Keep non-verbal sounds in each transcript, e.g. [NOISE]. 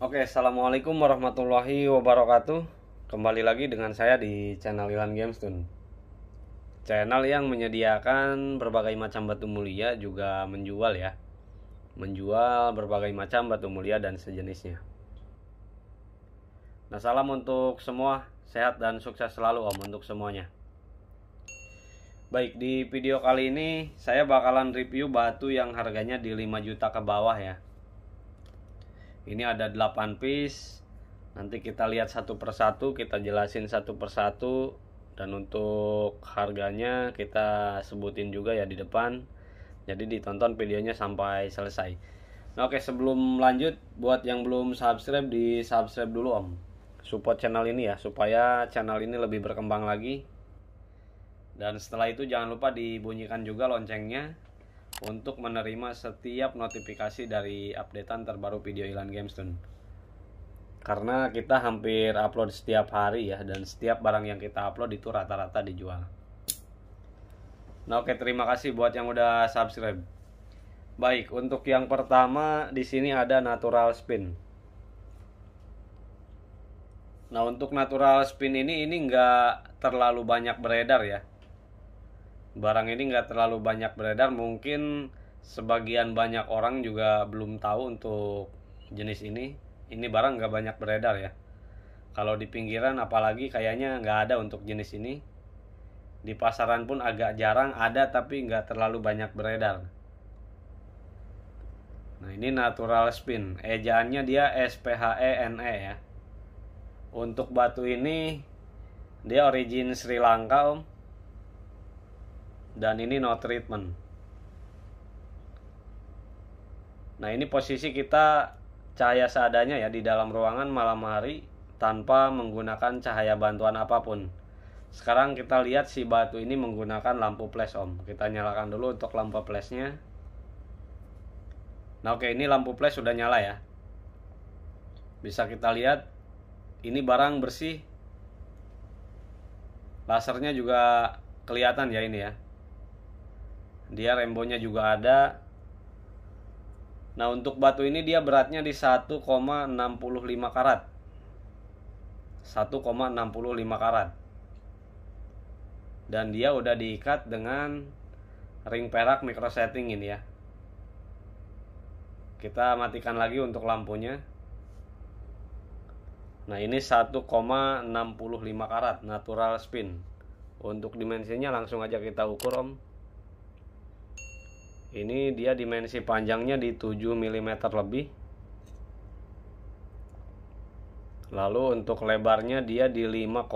Oke, assalamualaikum warahmatullahi wabarakatuh. Kembali lagi dengan saya di channel Ilan Games Channel yang menyediakan berbagai macam batu mulia juga menjual ya. Menjual berbagai macam batu mulia dan sejenisnya. Nah, salam untuk semua, sehat dan sukses selalu Om untuk semuanya. Baik, di video kali ini saya bakalan review batu yang harganya di 5 juta ke bawah ya ini ada 8 piece nanti kita lihat satu persatu kita jelasin satu persatu dan untuk harganya kita sebutin juga ya di depan jadi ditonton videonya sampai selesai nah, oke sebelum lanjut buat yang belum subscribe di subscribe dulu om support channel ini ya supaya channel ini lebih berkembang lagi dan setelah itu jangan lupa dibunyikan juga loncengnya untuk menerima setiap notifikasi dari updatean terbaru video Ilan Games Karena kita hampir upload setiap hari ya dan setiap barang yang kita upload itu rata-rata dijual. Nah, oke terima kasih buat yang udah subscribe. Baik, untuk yang pertama di sini ada natural spin. Nah, untuk natural spin ini ini nggak terlalu banyak beredar ya barang ini nggak terlalu banyak beredar mungkin sebagian banyak orang juga belum tahu untuk jenis ini ini barang nggak banyak beredar ya kalau di pinggiran apalagi kayaknya nggak ada untuk jenis ini di pasaran pun agak jarang ada tapi nggak terlalu banyak beredar nah ini natural spin ejaannya dia SPHENE e ya untuk batu ini dia origin Sri Lanka om dan ini no treatment. Nah, ini posisi kita cahaya seadanya ya di dalam ruangan malam hari tanpa menggunakan cahaya bantuan apapun. Sekarang kita lihat si batu ini menggunakan lampu flash om. Kita nyalakan dulu untuk lampu flashnya. Nah oke ini lampu flash sudah nyala ya. Bisa kita lihat ini barang bersih. Lasernya juga kelihatan ya ini ya dia rembonya juga ada nah untuk batu ini dia beratnya di 1,65 karat 1,65 karat dan dia udah diikat dengan ring perak micro setting ini ya kita matikan lagi untuk lampunya Nah ini 1,65 karat natural spin Untuk dimensinya langsung aja kita ukur om ini dia dimensi panjangnya di 7 mm lebih lalu untuk lebarnya dia di 5,7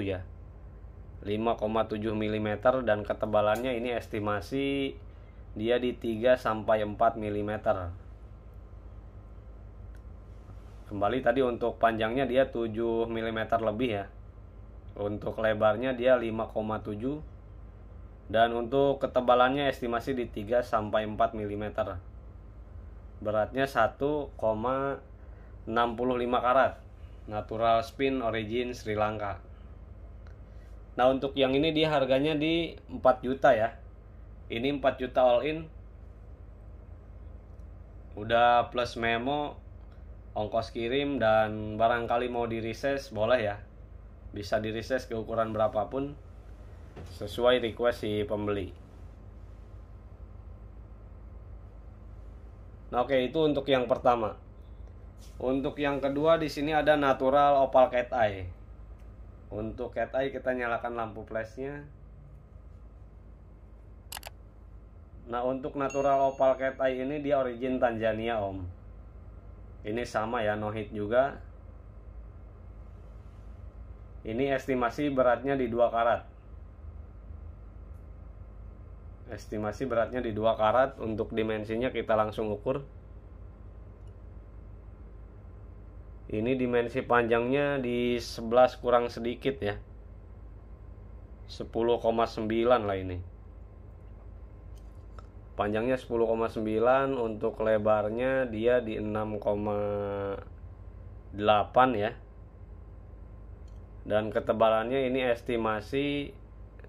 ya 5,7 mm dan ketebalannya ini estimasi dia di 3 sampai 4 mm kembali tadi untuk panjangnya dia 7 mm lebih ya untuk lebarnya dia 5,7 dan untuk ketebalannya estimasi di 3 sampai 4 mm beratnya 1,65 karat natural spin origin Sri Lanka nah untuk yang ini dia harganya di 4 juta ya ini 4 juta all in udah plus memo ongkos kirim dan barangkali mau di boleh ya bisa di ke ukuran berapapun sesuai request si pembeli. Nah, oke itu untuk yang pertama. Untuk yang kedua di sini ada natural opal cat eye. Untuk cat eye kita nyalakan lampu flashnya. Nah untuk natural opal cat eye ini dia origin Tanzania om. Ini sama ya no hit juga. Ini estimasi beratnya di 2 karat estimasi beratnya di 2 karat untuk dimensinya kita langsung ukur ini dimensi panjangnya di 11 kurang sedikit ya 10,9 lah ini panjangnya 10,9 untuk lebarnya dia di 6,8 ya dan ketebalannya ini estimasi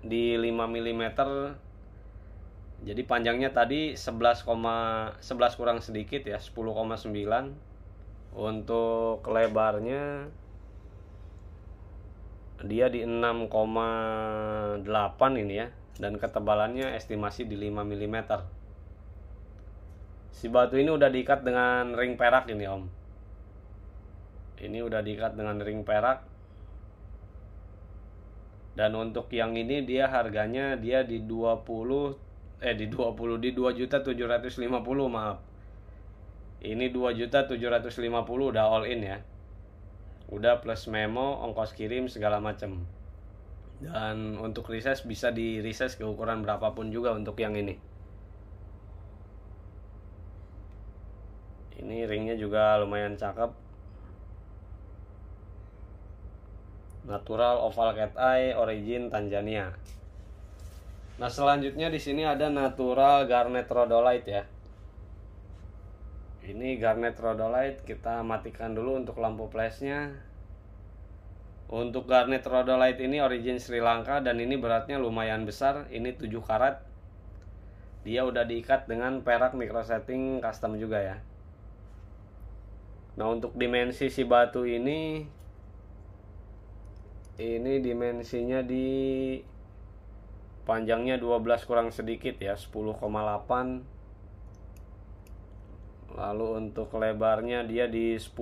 di 5 mm jadi panjangnya tadi 11, 11 kurang sedikit ya 10,9 untuk lebarnya dia di 6,8 ini ya dan ketebalannya estimasi di 5 mm si batu ini udah diikat dengan ring perak ini om ini udah diikat dengan ring perak dan untuk yang ini dia harganya dia di 20 eh di 20 di 2 juta 750 maaf ini 2 juta 750 udah all in ya udah plus memo ongkos kirim segala macem dan untuk riset bisa di riset ke ukuran berapapun juga untuk yang ini ini ringnya juga lumayan cakep natural oval cat eye origin Tanzania Nah, selanjutnya di sini ada natural garnet rhodolite ya. Ini garnet rhodolite kita matikan dulu untuk lampu flashnya. Untuk garnet rhodolite ini origin Sri Lanka dan ini beratnya lumayan besar, ini 7 karat. Dia udah diikat dengan perak micro setting custom juga ya. Nah, untuk dimensi si batu ini ini dimensinya di panjangnya 12 kurang sedikit ya 10,8 lalu untuk lebarnya dia di 10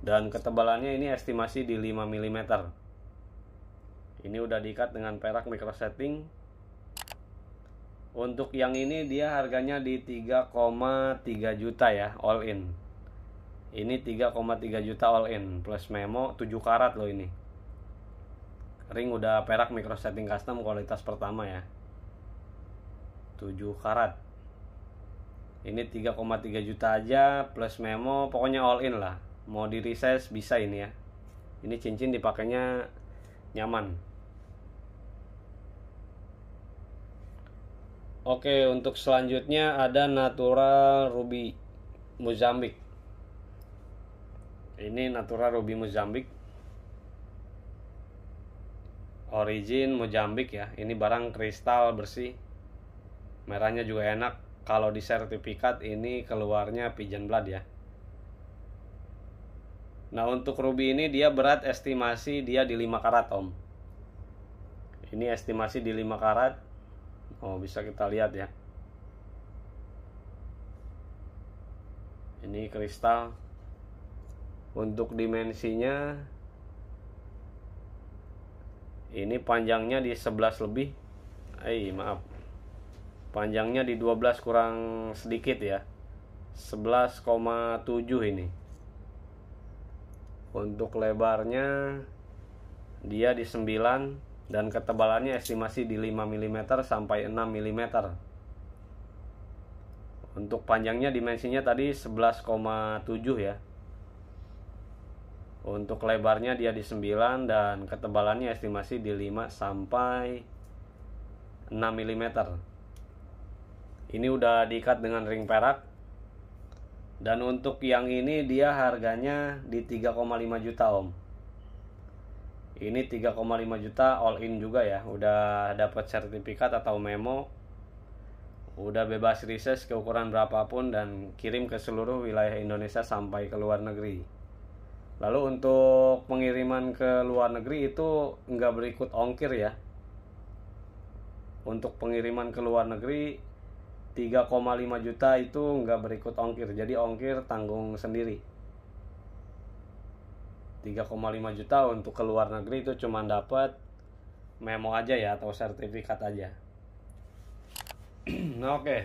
dan ketebalannya ini estimasi di 5 mm ini udah diikat dengan perak microsetting untuk yang ini dia harganya di 3,3 juta ya all in ini 3,3 juta all in plus memo 7 karat loh ini ring udah perak micro setting custom kualitas pertama ya 7 karat ini 3,3 juta aja plus memo pokoknya all in lah mau di resize bisa ini ya ini cincin dipakainya nyaman Oke untuk selanjutnya ada natural ruby Mozambik ini natural ruby Mozambik origin Mozambik ya ini barang kristal bersih merahnya juga enak kalau di sertifikat ini keluarnya pigeon blood ya nah untuk ruby ini dia berat estimasi dia di 5 karat om ini estimasi di 5 karat oh bisa kita lihat ya ini kristal untuk dimensinya ini panjangnya di 11 lebih eh maaf panjangnya di 12 kurang sedikit ya 11,7 ini untuk lebarnya dia di 9 dan ketebalannya estimasi di 5 mm sampai 6 mm untuk panjangnya dimensinya tadi 11,7 ya 11,7 untuk lebarnya dia di 9 dan ketebalannya estimasi di 5 sampai 6 mm. Ini udah diikat dengan ring perak. Dan untuk yang ini dia harganya di 3,5 juta om. Ini 3,5 juta all in juga ya. Udah dapat sertifikat atau memo. Udah bebas riset ke ukuran berapapun dan kirim ke seluruh wilayah Indonesia sampai ke luar negeri. Lalu untuk pengiriman ke luar negeri itu nggak berikut ongkir ya. Untuk pengiriman ke luar negeri 3,5 juta itu nggak berikut ongkir. Jadi ongkir tanggung sendiri. 3,5 juta untuk ke luar negeri itu cuma dapat memo aja ya atau sertifikat aja. [CLEARS THROAT] nah, oke. Okay.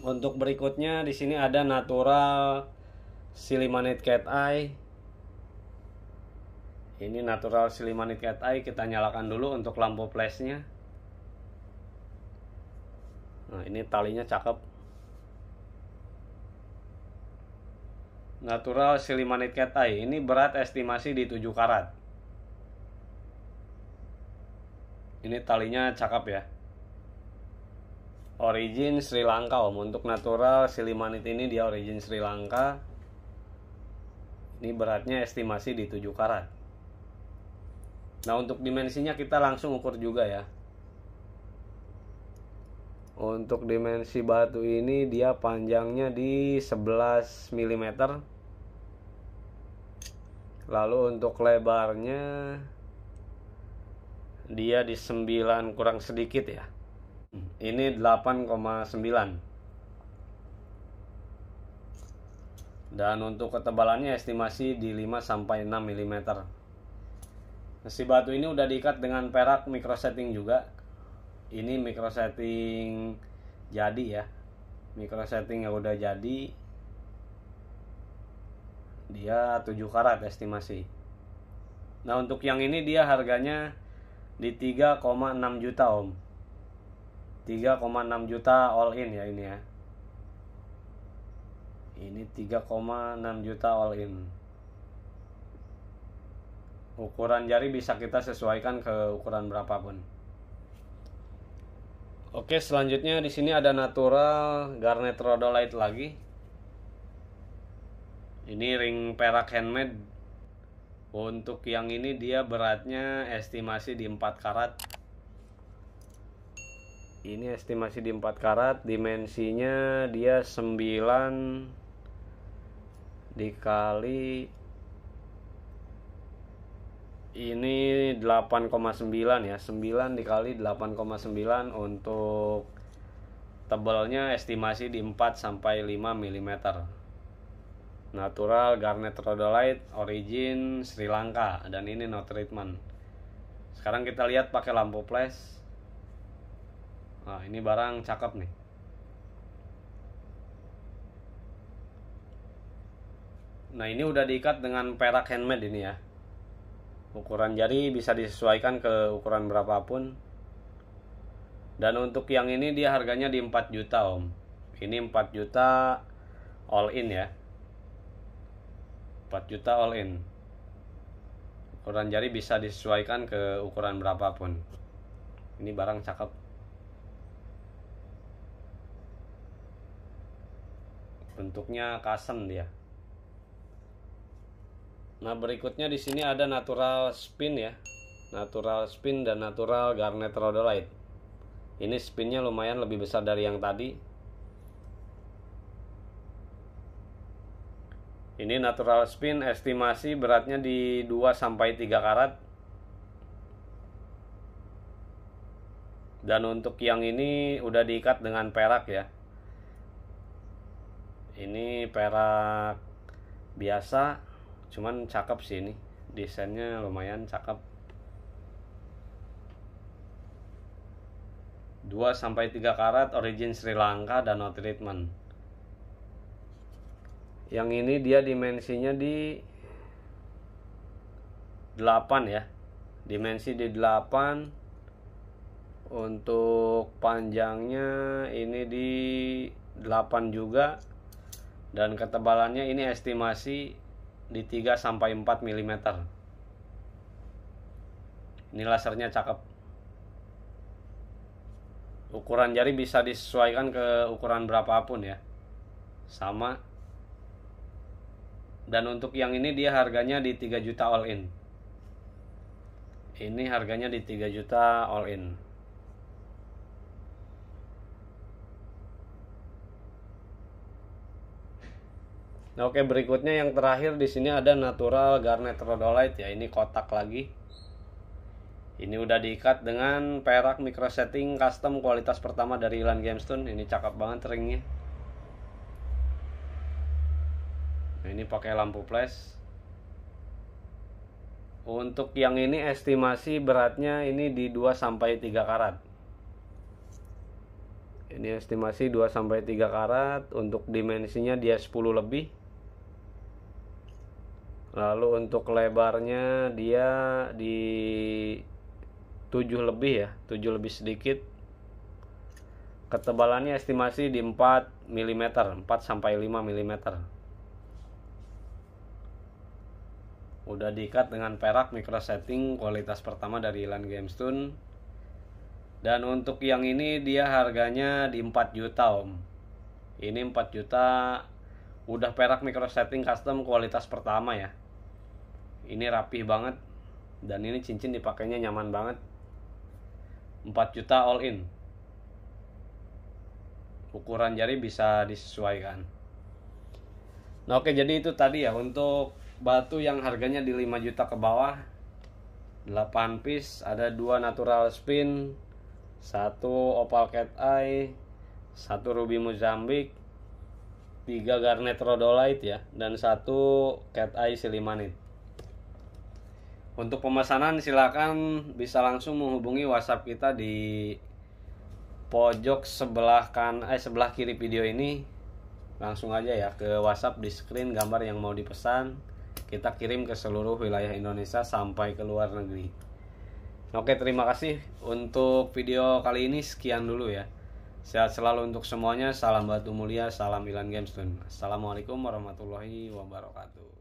Untuk berikutnya di sini ada natural Silimanit Cat Eye ini natural Silimanit Cat Eye kita nyalakan dulu untuk lampu flashnya nah ini talinya cakep natural Silimanit Cat Eye ini berat estimasi di 7 karat ini talinya cakep ya origin Sri Lanka om untuk natural Silimanit ini dia origin Sri Lanka ini beratnya estimasi di 7 karat Nah untuk dimensinya kita langsung ukur juga ya Untuk dimensi batu ini dia panjangnya di 11 mm Lalu untuk lebarnya Dia di 9 kurang sedikit ya Ini 8,9 dan untuk ketebalannya estimasi di 5 sampai 6 mm si batu ini udah diikat dengan perak micro setting juga ini micro setting jadi ya micro setting yang udah jadi dia 7 karat estimasi nah untuk yang ini dia harganya di 3,6 juta om 3,6 juta all in ya ini ya ini 3,6 juta all in ukuran jari bisa kita sesuaikan ke ukuran berapapun Oke, selanjutnya di sini ada natural garnet rhodolite lagi. Ini ring perak handmade. Untuk yang ini dia beratnya estimasi di 4 karat. Ini estimasi di 4 karat, dimensinya dia 9 dikali ini 8,9 ya 9 dikali 8,9 untuk tebalnya estimasi di 4 sampai 5 mm natural garnet rhodolite origin Sri Lanka dan ini no treatment sekarang kita lihat pakai lampu flash nah ini barang cakep nih nah ini udah diikat dengan perak handmade ini ya Ukuran jari bisa disesuaikan ke ukuran berapapun. Dan untuk yang ini dia harganya di 4 juta om. Ini 4 juta all in ya. 4 juta all in. Ukuran jari bisa disesuaikan ke ukuran berapapun. Ini barang cakep. Bentuknya kasem dia. Nah, berikutnya di sini ada natural spin ya. Natural spin dan natural garnet rhodolite. Ini spinnya lumayan lebih besar dari yang tadi. Ini natural spin estimasi beratnya di 2 sampai 3 karat. Dan untuk yang ini udah diikat dengan perak ya. Ini perak biasa cuman cakep sih ini desainnya lumayan cakep 2 sampai 3 karat origin Sri Lanka dan no treatment. Yang ini dia dimensinya di 8 ya. Dimensi di 8 untuk panjangnya ini di 8 juga dan ketebalannya ini estimasi di 3 sampai 4 mm. Ini lasernya cakep. Ukuran jari bisa disesuaikan ke ukuran berapapun ya. Sama. Dan untuk yang ini dia harganya di 3 juta all in. Ini harganya di 3 juta all in. Nah, oke berikutnya yang terakhir di sini ada natural garnet rhodolite ya. Ini kotak lagi. Ini udah diikat dengan perak micro setting custom kualitas pertama dari Ilan Gemstone. Ini cakep banget ringnya. Nah, ini pakai lampu flash. Untuk yang ini estimasi beratnya ini di 2 sampai 3 karat. Ini estimasi 2 sampai 3 karat, untuk dimensinya dia 10 lebih lalu untuk lebarnya dia di 7 lebih ya 7 lebih sedikit ketebalannya estimasi di 4 mm 4 sampai 5 mm udah diikat dengan perak micro setting kualitas pertama dari Ilan Gamestone. dan untuk yang ini dia harganya di 4 juta om ini 4 juta udah perak micro setting custom kualitas pertama ya ini rapih banget dan ini cincin dipakainya nyaman banget 4 juta all in ukuran jari bisa disesuaikan nah oke jadi itu tadi ya untuk batu yang harganya di 5 juta ke bawah 8 piece ada dua natural spin satu opal cat eye satu ruby mozambik tiga garnet Rodolite ya dan satu cat eye silimanit. Untuk pemesanan silakan bisa langsung menghubungi WhatsApp kita di pojok sebelah kan eh sebelah kiri video ini langsung aja ya ke WhatsApp di screen gambar yang mau dipesan. Kita kirim ke seluruh wilayah Indonesia sampai ke luar negeri. Oke, terima kasih untuk video kali ini sekian dulu ya. Sehat selalu untuk semuanya. Salam batu mulia, salam Milan Games Assalamualaikum warahmatullahi wabarakatuh.